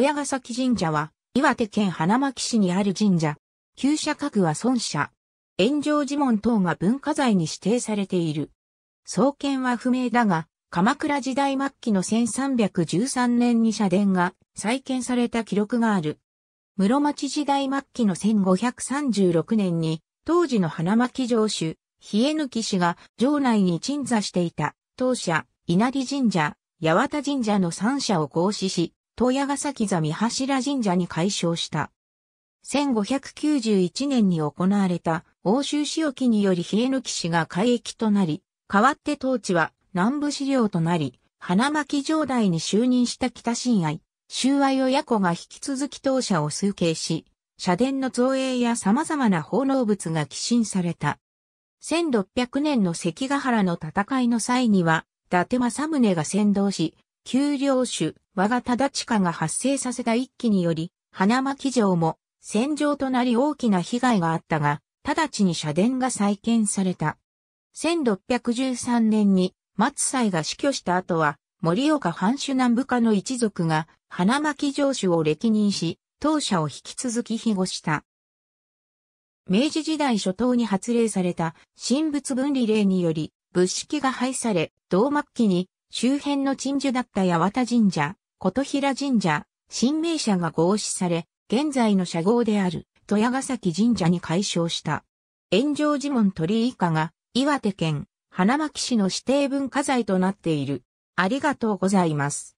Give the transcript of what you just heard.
豊ヶ崎神社は、岩手県花巻市にある神社。旧社格は孫社。炎上寺門等が文化財に指定されている。創建は不明だが、鎌倉時代末期の1313年に社殿が再建された記録がある。室町時代末期の1536年に、当時の花巻城主、冷き氏が城内に鎮座していた、当社、稲荷神社、八幡神社の三社を合祀し、東屋ヶ崎座三柱神社に改称した。1591年に行われた欧州市置により冷え抜き氏が海域となり、代わって当地は南部資料となり、花巻城代に就任した北新愛、周愛親子が引き続き当社を推計し、社殿の造営や様々な奉納物が寄進された。1600年の関ヶ原の戦いの際には、伊達政宗が先導し、丘陵種、我が忠親が発生させた一揆により、花巻城も戦場となり大きな被害があったが、直ちに社殿が再建された。1613年に松斎が死去した後は、森岡藩主南部下の一族が花巻城主を歴任し、当社を引き続き庇護した。明治時代初頭に発令された神仏分離令により、仏式が廃され、同末期に周辺の鎮守だった八幡神社、琴平神社、新名社が合祀され、現在の社号である、富谷ヶ崎神社に改称した。炎上寺門鳥以下が、岩手県、花巻市の指定文化財となっている。ありがとうございます。